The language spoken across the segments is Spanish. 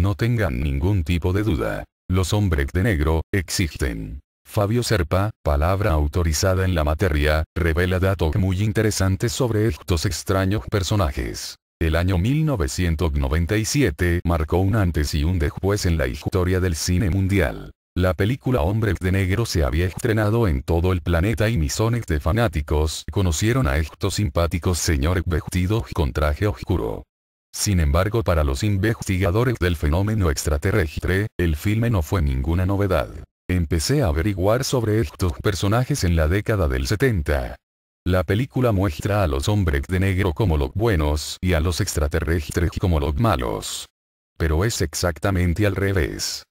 No tengan ningún tipo de duda. Los hombres de negro, existen. Fabio Serpa, palabra autorizada en la materia, revela datos muy interesantes sobre estos extraños personajes. El año 1997 marcó un antes y un después en la historia del cine mundial. La película Hombres de Negro se había estrenado en todo el planeta y misones de fanáticos conocieron a estos simpáticos señores vestidos con traje oscuro. Sin embargo para los investigadores del fenómeno extraterrestre, el filme no fue ninguna novedad. Empecé a averiguar sobre estos personajes en la década del 70. La película muestra a los hombres de negro como los buenos y a los extraterrestres como los malos. Pero es exactamente al revés.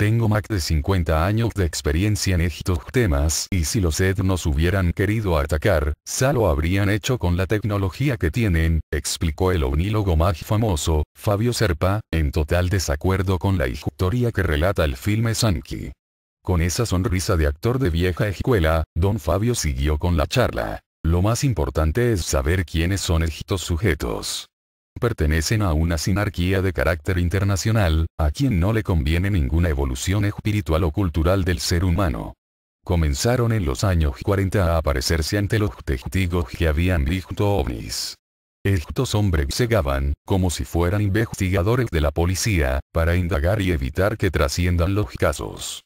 Tengo más de 50 años de experiencia en estos temas y si los Ed nos hubieran querido atacar, ya lo habrían hecho con la tecnología que tienen, explicó el omnílogo más famoso, Fabio Serpa, en total desacuerdo con la historia que relata el filme Sankey. Con esa sonrisa de actor de vieja escuela, don Fabio siguió con la charla. Lo más importante es saber quiénes son estos sujetos pertenecen a una sinarquía de carácter internacional, a quien no le conviene ninguna evolución espiritual o cultural del ser humano. Comenzaron en los años 40 a aparecerse ante los testigos que habían visto ovnis. Estos hombres cegaban, como si fueran investigadores de la policía, para indagar y evitar que trasciendan los casos.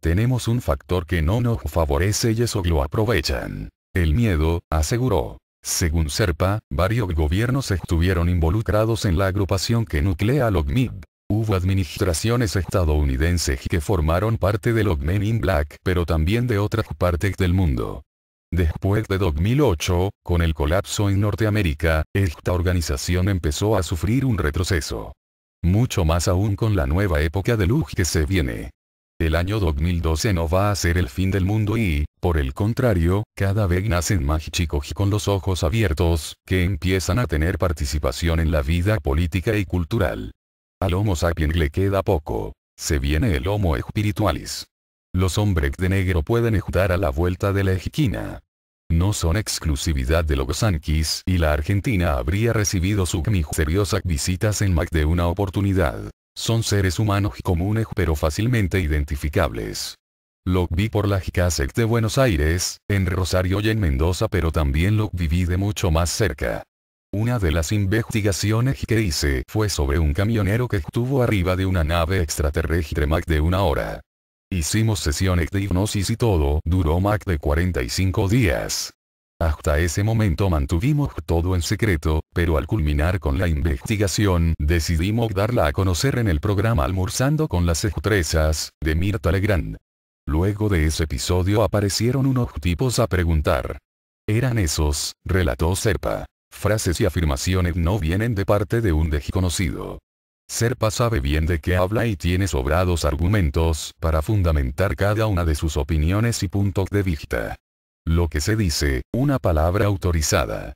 Tenemos un factor que no nos favorece y eso lo aprovechan. El miedo, aseguró. Según Serpa, varios gobiernos estuvieron involucrados en la agrupación que nuclea al Hubo administraciones estadounidenses que formaron parte del OGMEN in Black, pero también de otras partes del mundo. Después de 2008, con el colapso en Norteamérica, esta organización empezó a sufrir un retroceso. Mucho más aún con la nueva época de luz que se viene. El año 2012 no va a ser el fin del mundo y, por el contrario, cada vez nacen más chicos con los ojos abiertos, que empiezan a tener participación en la vida política y cultural. Al Homo sapiens le queda poco. Se viene el Homo espiritualis. Los hombres de negro pueden estar a la vuelta de la esquina. No son exclusividad de los sanquis y la Argentina habría recibido sus misteriosas visitas en más de una oportunidad. Son seres humanos comunes pero fácilmente identificables. Lo vi por la jicasec de Buenos Aires, en Rosario y en Mendoza pero también lo viví de mucho más cerca. Una de las investigaciones que hice fue sobre un camionero que estuvo arriba de una nave extraterrestre más de una hora. Hicimos sesiones de hipnosis y todo duró más de 45 días. Hasta ese momento mantuvimos todo en secreto, pero al culminar con la investigación, decidimos darla a conocer en el programa Almorzando con las Estrezas, de Mirta Legrand. Luego de ese episodio aparecieron unos tipos a preguntar. Eran esos, relató Serpa. Frases y afirmaciones no vienen de parte de un desconocido. Serpa sabe bien de qué habla y tiene sobrados argumentos para fundamentar cada una de sus opiniones y puntos de vista. Lo que se dice, una palabra autorizada.